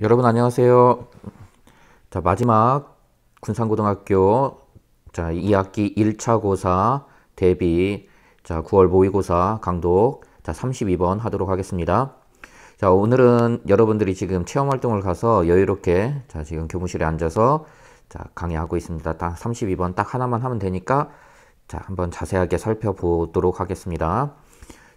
여러분 안녕하세요. 자, 마지막 군산고등학교 자, 2학기 1차 고사 대비 자, 9월 모의고사 강독 자, 32번 하도록 하겠습니다. 자, 오늘은 여러분들이 지금 체험 활동을 가서 여유롭게 자, 지금 교무실에 앉아서 자, 강의하고 있습니다. 딱 32번 딱 하나만 하면 되니까 자, 한번 자세하게 살펴보도록 하겠습니다.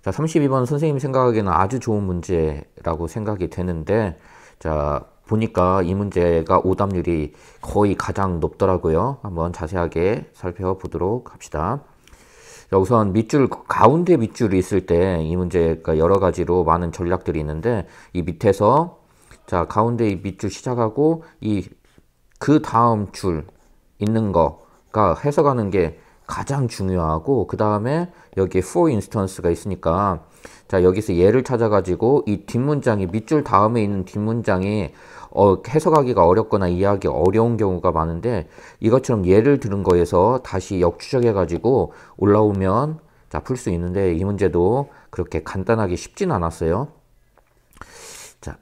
자, 32번 선생님 생각하기에는 아주 좋은 문제라고 생각이 되는데 자, 보니까 이 문제가 오답률이 거의 가장 높더라고요. 한번 자세하게 살펴보도록 합시다. 자, 우선 밑줄, 가운데 밑줄이 있을 때 이 문제가 여러 가지로 많은 전략들이 있는데 이 밑에서 자, 가운데 이 밑줄 시작하고 이 그 다음 줄 있는 거가 해석하는 게 가장 중요하고 그 다음에 여기에 for instance가 있으니까 자 여기서 예를 찾아가지고 이 뒷문장이 밑줄 다음에 있는 뒷문장이 어, 해석하기가 어렵거나 이해하기 어려운 경우가 많은데 이것처럼 예를 들은 거에서 다시 역추적해 가지고 올라오면 자 풀 수 있는데 이 문제도 그렇게 간단하게 쉽진 않았어요 자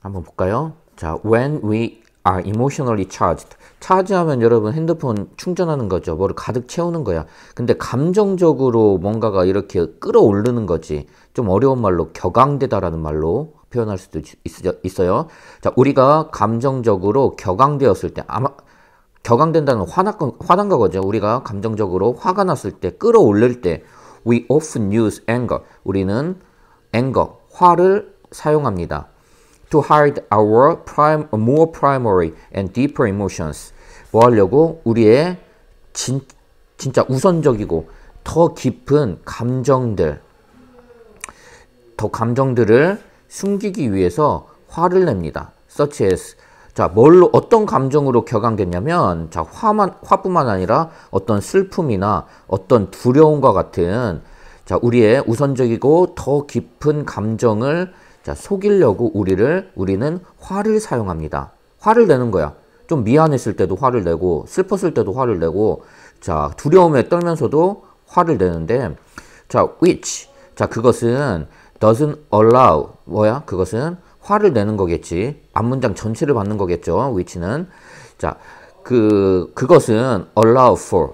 한번 볼까요 자 when we are emotionally charged 차지하면 여러분 핸드폰 충전하는 거죠. 뭐를 가득 채우는 거야. 근데 감정적으로 뭔가가 이렇게 끌어오르는 거지. 좀 어려운 말로 격앙되다라는 말로 표현할 수도 있, 어요 자, 우리가 감정적으로 격앙되었을 때 아마 격앙된다는 화난, 화난 거죠. 우리가 감정적으로 화가 났을 때 끌어올릴 때 we often use anger. 우리는 anger, 화를 사용합니다. to hide our p r i m more primary and deeper emotions. 뭐 하려고? 우리의 진, 진짜 우선적이고 더 깊은 감정들, 더 감정들을 숨기기 위해서 화를 냅니다. such as 자, 뭘로 어떤 감정으로 격앙됐냐면 자, 화만 화뿐만 아니라 어떤 슬픔이나 어떤 두려움과 같은 자, 우리의 우선적이고 더 깊은 감정을 자, 속이려고 우리를 우리는 화를 사용합니다. 화를 내는 거야. 좀 미안했을 때도 화를 내고 슬펐을 때도 화를 내고 자, 두려움에 떨면서도 화를 내는데 자, which 자, 그것은 doesn't allow 뭐야? 그것은 화를 내는 거겠지. 앞문장 전체를 받는 거겠죠. which는 자, 그 그것은 allow for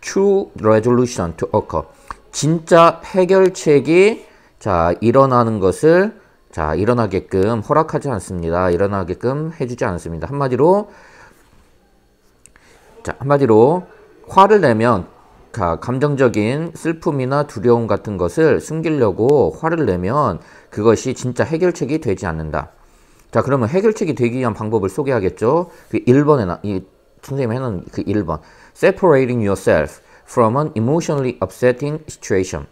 true resolution to occur 진짜 해결책이 자, 일어나는 것을 자, 일어나게끔 허락하지 않습니다. 일어나게끔 해주지 않습니다. 한마디로 자, 한마디로 화를 내면 자, 감정적인 슬픔이나 두려움 같은 것을 숨기려고 화를 내면 그것이 진짜 해결책이 되지 않는다. 자, 그러면 해결책이 되기 위한 방법을 소개하겠죠. 그 1번에 나, 이 선생님이 해놓은 그 1번. separating yourself from an emotionally upsetting situation.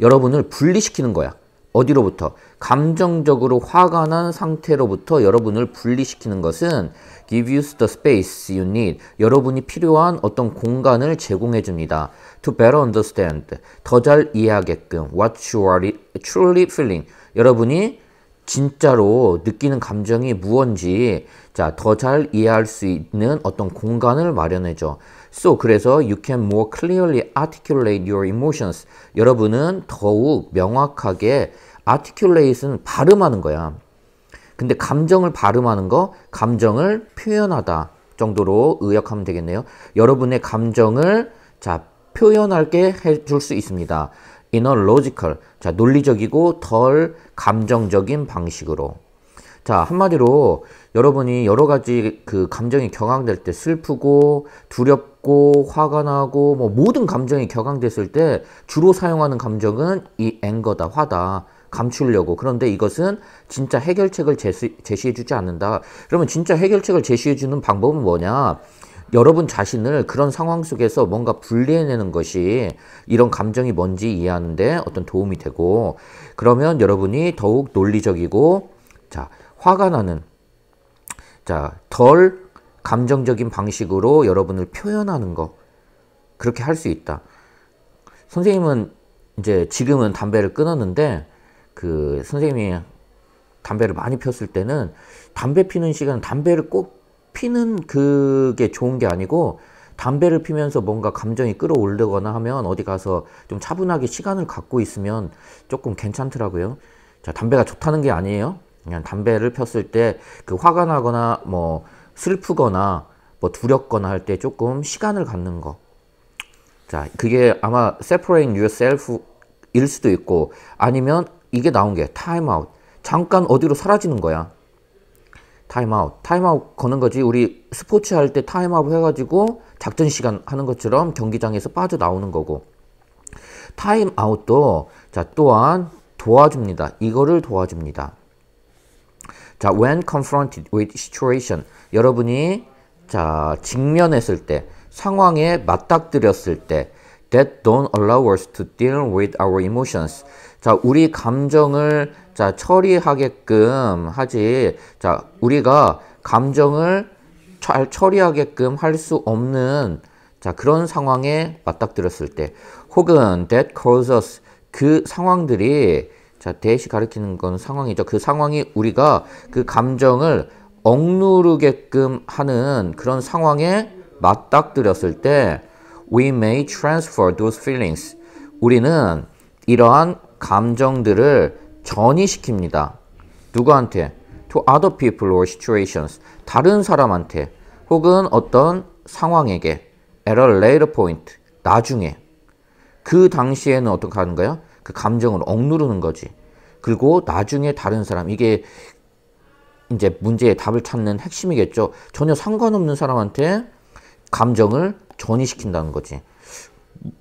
여러분을 분리시키는 거야. 어디로부터? 감정적으로 화가 난 상태로부터 여러분을 분리시키는 것은 give you the space you need. 여러분이 필요한 어떤 공간을 제공해 줍니다. to better understand. 더 잘 이해하게끔 what you are truly feeling. 여러분이 진짜로 느끼는 감정이 무언지 자, 더 잘 이해할 수 있는 어떤 공간을 마련해줘. So, 그래서 you can more clearly articulate your emotions. 여러분은 더욱 명확하게 articulate은 발음하는 거야. 근데 감정을 발음하는 거, 감정을 표현하다 정도로 의역하면 되겠네요. 여러분의 감정을 자, 표현할게 해줄 수 있습니다. in a logical. 자, 논리적이고 덜 감정적인 방식으로. 자, 한마디로 여러분이 여러 가지 그 감정이 격앙될 때 슬프고 두렵고 화가 나고 뭐 모든 감정이 격앙됐을 때 주로 사용하는 감정은 이 앵거다, 화다. 감추려고. 그런데 이것은 진짜 해결책을 제시, 제시해주지 않는다. 그러면 진짜 해결책을 제시해주는 방법은 뭐냐? 여러분 자신을 그런 상황 속에서 뭔가 분리해내는 것이 이런 감정이 뭔지 이해하는데 어떤 도움이 되고 그러면 여러분이 더욱 논리적이고 자 화가 나는 자 덜 감정적인 방식으로 여러분을 표현하는 거 그렇게 할 수 있다. 선생님은 이제 지금은 담배를 끊었는데 그 선생님이 담배를 많이 폈을 때는 담배 피는 시간 담배를 꼭 피는 그게 좋은 게 아니고 담배를 피면서 뭔가 감정이 끌어올리거나 하면 어디 가서 좀 차분하게 시간을 갖고 있으면 조금 괜찮더라고요. 자, 담배가 좋다는 게 아니에요. 그냥 담배를 폈을 때 그 화가 나거나 뭐 슬프거나 뭐 두렵거나 할 때 조금 시간을 갖는 거. 자, 그게 아마 separating yourself 일 수도 있고 아니면 이게 나온 게 time out. 잠깐 어디로 사라지는 거야. 타임아웃. 타임아웃 거는 거지. 우리 스포츠 할 때 타임아웃 해가지고 작전 시간 하는 것처럼 경기장에서 빠져나오는 거고. 타임아웃도 자 또한 도와줍니다. 이거를 도와줍니다. 자, when confronted with situation. 여러분이 자 직면했을 때, 상황에 맞닥뜨렸을 때, that don't allow us to deal with our emotions. 자, 우리 감정을 자, 처리하게끔 하지. 자, 우리가 감정을 잘 처리하게끔 할 수 없는 자, 그런 상황에 맞닥뜨렸을 때 혹은 that causes 그 상황들이 자, 대시 가리키는 건 상황이죠. 그 상황이 우리가 그 감정을 억누르게끔 하는 그런 상황에 맞닥뜨렸을 때 we may transfer those feelings 우리는 이러한 감정들을 전이시킵니다. 누구한테? To other people or situations. 다른 사람한테 혹은 어떤 상황에게 at a later point. 나중에 그 당시에는 어떻게 하는 거야? 그 감정을 억누르는 거지. 그리고 나중에 다른 사람 이게 이제 문제의 답을 찾는 핵심이겠죠. 전혀 상관없는 사람한테 감정을 전이시킨다는 거지.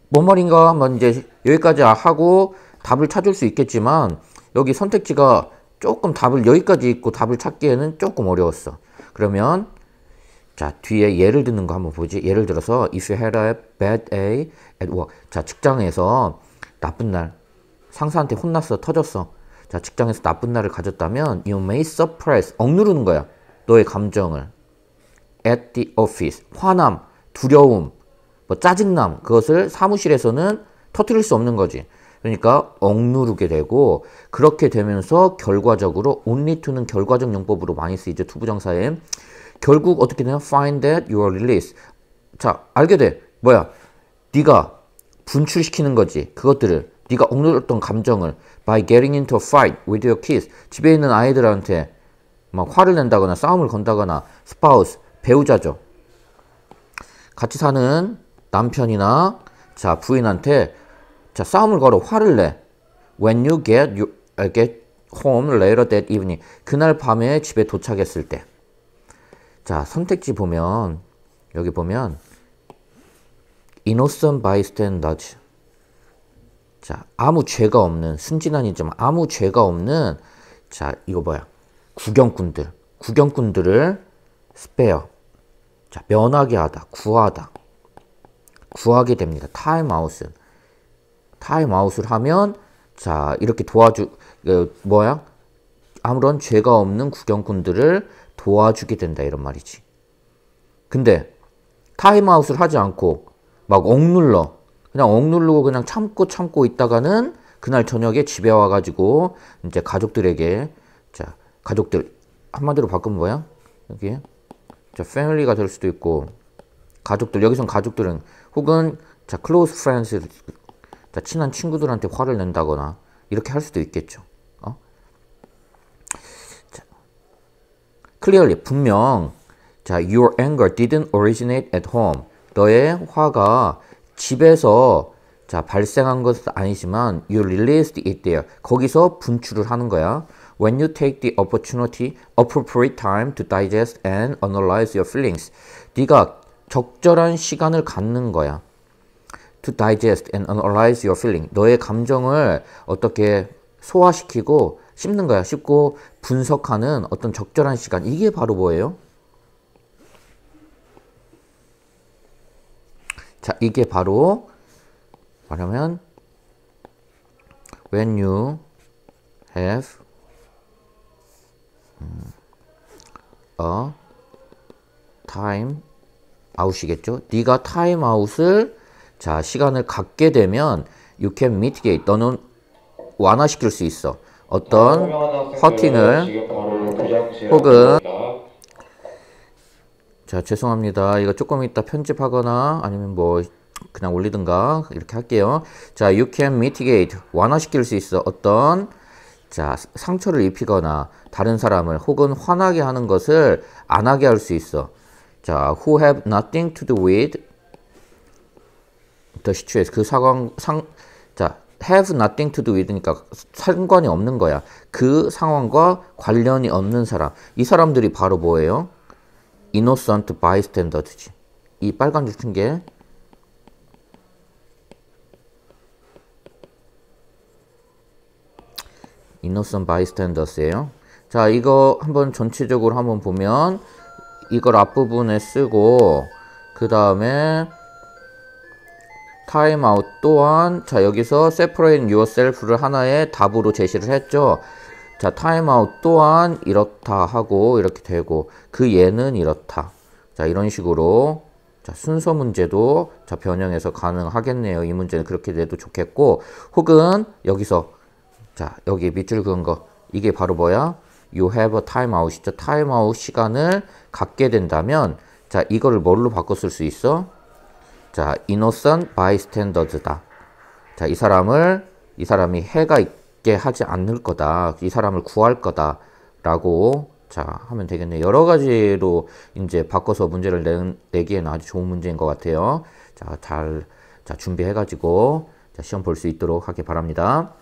뭔 말인가 만 이제 여기까지 하고 답을 찾을 수 있겠지만 여기 선택지가 조금 답을 여기까지 있고 답을 찾기에는 조금 어려웠어. 그러면 자 뒤에 예를 드는 거 한번 보지. 예를 들어서 if you had a bad day at work. 자 직장에서 나쁜 날 상사한테 혼났어 터졌어. 자 직장에서 나쁜 날을 가졌다면 you may surprise 억누르는 거야. 너의 감정을 at the office 화남 두려움 뭐 짜증남 그것을 사무실에서는 터뜨릴 수 없는 거지. 그러니까 억누르게 되고 그렇게 되면서 결과적으로 only to는 결과적 용법으로 많이 쓰이죠. 투부정사에. 결국 어떻게 되냐? find that your release. 자, 알게 돼. 뭐야? 네가 분출시키는 거지. 그것들을 네가 억눌렀던 감정을 by getting into a fight with your kids. 집에 있는 아이들한테 막 화를 낸다거나 싸움을 건다거나 스파우스, 배우자죠. 같이 사는 남편이나 자, 부인한테 자, 싸움을 걸어. 화를 내. When you get, you, uh, get home later that evening. 그날 밤에 집에 도착했을 때. 자, 선택지 보면 여기 보면 innocent bystanders. 자, 아무 죄가 없는 순진한 이점 아무 죄가 없는 자, 이거 뭐야? 구경꾼들. 구경꾼들을 스페어. 자, 면하게 하다. 구하다. 구하게 됩니다. 타임 아웃은 타임아웃을 하면 자 이렇게 도와주 그, 뭐야 아무런 죄가 없는 구경꾼들을 도와주게 된다 이런 말이지. 근데 타임아웃을 하지 않고 막 억눌러 그냥 억누르고 그냥 참고 참고 있다가는 그날 저녁에 집에 와가지고 이제 가족들에게 자 가족들 한마디로 바꾼 뭐야 여기 자 패밀리가 될 수도 있고 가족들 여기선 가족들은 혹은 자클로스 프렌즈 친한 친구들한테 화를 낸다거나 이렇게 할 수도 있겠죠. 어? 자, clearly 분명 자, your anger didn't originate at home. 너의 화가 집에서 자, 발생한 것은 아니지만 you released it there. 거기서 분출을 하는 거야. When you take the opportunity, appropriate time to digest and analyze your feelings. 네가 적절한 시간을 갖는 거야. to digest and analyze your feeling. 너의 감정을 어떻게 소화시키고 씹는 거야. 씹고 분석하는 어떤 적절한 시간. 이게 바로 뭐예요? 자, 이게 바로 말하면 when you have a time out이겠죠. 네가 time out을 자, 시간을 갖게 되면 you can mitigate. 너는 완화시킬 수 있어. 어떤 허팅을 혹은 자, 죄송합니다. 이거 조금 이따 편집하거나 아니면 뭐 그냥 올리든가 이렇게 할게요. 자, you can mitigate. 완화시킬 수 있어. 어떤 자, 상처를 입히거나 다른 사람을 혹은 화나게 하는 것을 안 하게 할 수 있어. 자, who have nothing to do with the situation. 그 상황 상 자, have nothing to do with니까 상관이 없는 거야. 그 상황과 관련이 없는 사람. 이 사람들이 바로 뭐예요? innocent bystander지. 이 빨간 줄친게 innocent bystanders예요. 자, 이거 한번 전체적으로 한번 보면 이걸 앞부분에 쓰고 그 다음에 타임아웃 또한 자 여기서 separate yourself를 하나의 답으로 제시를 했죠. 자 타임아웃 또한 이렇다 하고 이렇게 되고 그 예는 이렇다. 자 이런 식으로 자 순서 문제도 자 변형해서 가능하겠네요. 이 문제는 그렇게 돼도 좋겠고 혹은 여기서 자 여기 밑줄 그은 거 이게 바로 뭐야? You have a timeout이죠. timeout 시간을 갖게 된다면 자 이거를 뭘로 바꿨을수 있어? 자, 이노 n 바이스탠더 b 다 자, 이 사람을 이 사람이 해가 있게 하지 않을 거다. 이 사람을 구할 거다라고 자, 하면 되겠네. 요 여러 가지로 이제 바꿔서 문제를 내, 내기에는 아주 좋은 문제인 것 같아요. 자, 잘 자, 준비해 가지고 자, 시험 볼 수 있도록 하기 바랍니다.